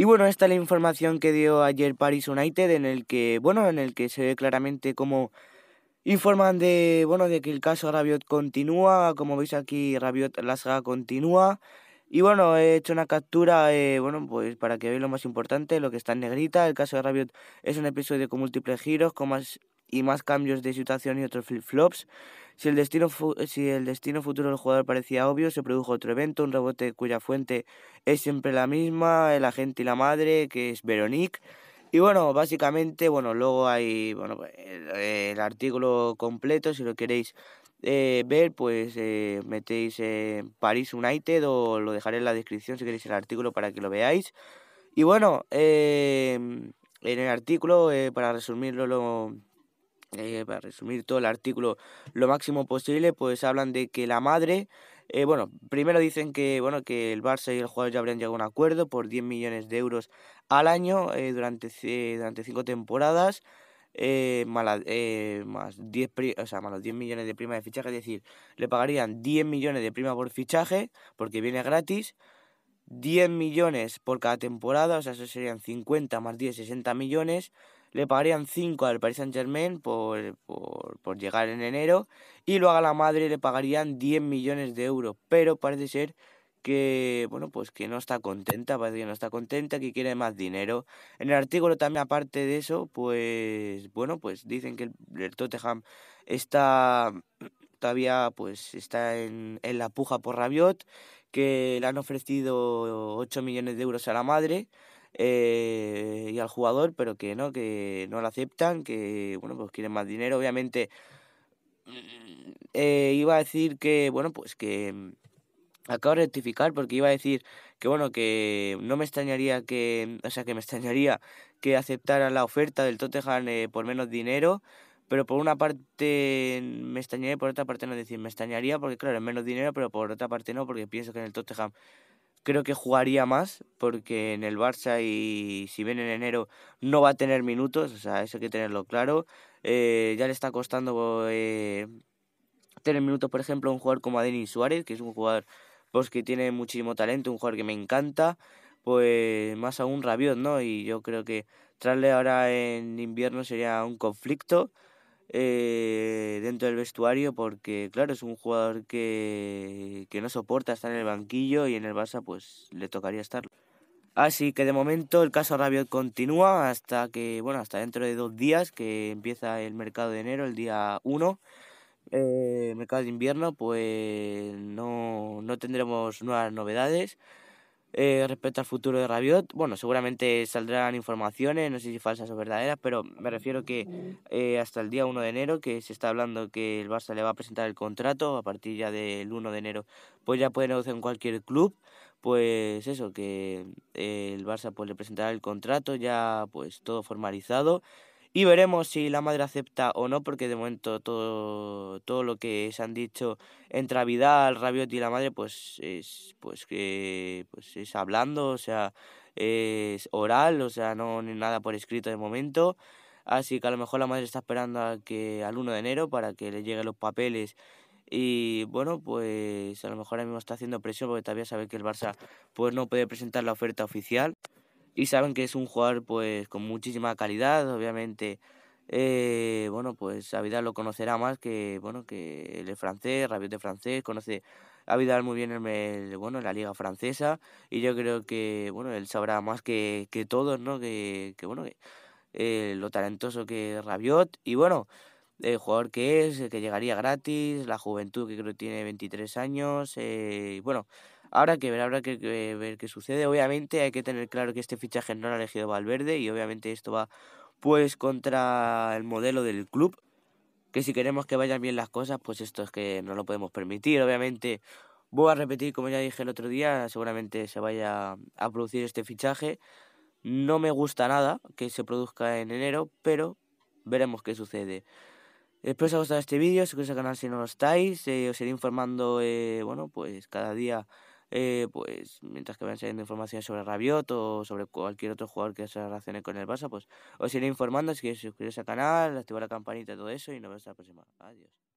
Y bueno, esta es la información que dio ayer Paris United, en el que, bueno, en el que se ve claramente cómo informan de, bueno, de que el caso Rabiot continúa, como veis aquí, Rabiot la saga continúa. Y bueno, he hecho una captura, eh, bueno, pues para que veáis lo más importante, lo que está en negrita. El caso de Rabiot es un episodio con múltiples giros, con más y más cambios de situación y otros flip-flops. Si el, destino si el destino futuro del jugador parecía obvio, se produjo otro evento, un rebote cuya fuente es siempre la misma, el agente y la madre, que es Veronique. Y bueno, básicamente, bueno, luego hay bueno, el, artículo completo, si lo queréis eh, ver, pues eh, metéis en Paris United o lo dejaré en la descripción si queréis el artículo para que lo veáis. Y bueno, eh, en el artículo, para resumirlo, lo eh, para resumir todo el artículo lo máximo posible, pues hablan de que la madre, eh, bueno, primero dicen que, bueno, que el Barça y el jugador ya habrían llegado a un acuerdo por 10 millones de euros al año eh, durante, durante cinco temporadas. más, 10 o sea, más los 10 millones de prima de fichaje, es decir, le pagarían 10 millones de prima por fichaje, porque viene gratis, 10 millones por cada temporada, o sea, eso serían 50 más 10, 60 millones, le pagarían 5 al Paris Saint Germain por, por, llegar en enero y luego a la madre le pagarían 10 millones de euros, pero parece ser que bueno pues que no está contenta, parece que no está contenta, que quiere más dinero. En el artículo también aparte de eso, pues bueno, pues dicen que el Tottenham está todavía pues está en, en la puja por Rabiot, que le han ofrecido 8 millones de euros a la madre eh, y al jugador, pero que no, que no lo aceptan, que bueno, pues quieren más dinero. Obviamente mm, eh, iba a decir que, bueno, pues que mm, acabo de rectificar porque iba a decir que bueno, que no me extrañaría que, mm, o sea, que me extrañaría que aceptaran la oferta del Tottenham eh, por menos dinero, pero por una parte me extrañaría y por otra parte no, decir, me extrañaría porque claro, es menos dinero, pero por otra parte no, porque pienso que en el Tottenham creo que jugaría más porque en el Barça y si viene en enero no va a tener minutos, o sea, eso hay que tenerlo claro. Eh, ya le está costando eh, tener minutos, por ejemplo, a un jugador como Denis Suárez, que es un jugador pues, que tiene muchísimo talento, un jugador que me encanta, pues más aún Rabiot, ¿no? Y yo creo que traerle ahora en invierno sería un conflicto. Eh, dentro del vestuario porque, claro, es un jugador que, no soporta estar en el banquillo y en el Barça pues le tocaría estarlo. Así que de momento el caso Rabiot continúa hasta que, bueno, hasta dentro de dos días que empieza el mercado de enero, el día 1. Eh, mercado de invierno, pues no tendremos nuevas novedades. Eh, respecto al futuro de Rabiot. Bueno, seguramente saldrán informaciones, no sé si falsas o verdaderas, pero me refiero que eh, hasta el día 1 de enero, que se está hablando que el Barça le va a presentar el contrato, a partir ya del 1 de enero, pues ya puede negociar en cualquier club. Pues eso, que eh, el Barça pues, le presentará el contrato ya pues todo formalizado y veremos si la madre acepta o no, porque de momento todo, todo lo que se han dicho entre Vidal, Rabiot y la madre, pues es, pues, que, pues es hablando, o sea, es oral, o sea, no ni nada por escrito de momento. Así que a lo mejor la madre está esperando a que, al 1 de enero para que le lleguen los papeles y bueno, pues a lo mejor ahora mismo está haciendo presión porque todavía sabe que el Barça pues no puede presentar la oferta oficial y saben que es un jugador pues con muchísima calidad, obviamente. Eh, bueno, pues Avidal lo conocerá más que, bueno, que el francés, Rabiot de francés, conoce a Abidal muy bien en bueno, la liga francesa y yo creo que, bueno, él sabrá más que, que todos, ¿no? Que, que bueno, eh, lo talentoso que es Rabiot y bueno, el jugador que es, que llegaría gratis, la juventud que creo que tiene 23 años, eh, y bueno, Habrá que ver, habrá que, ver qué sucede. Obviamente hay que tener claro que este fichaje no lo ha elegido Valverde y obviamente esto va pues contra el modelo del club. Que si queremos que vayan bien las cosas, pues esto es que no lo podemos permitir. Obviamente voy a repetir, como ya dije el otro día, seguramente se vaya a producir este fichaje. No me gusta nada que se produzca en enero, pero veremos qué sucede. Espero os haya gustado este vídeo, suscribiros al canal si no lo estáis, eh, os iré informando eh, bueno, pues cada día eh, pues mientras que vayan saliendo información sobre Rabiot o sobre cualquier otro jugador que se relacione con el Barça, pues os iré informando, así que suscribiros al canal, activar la campanita y todo eso y nos vemos la próxima. Adiós.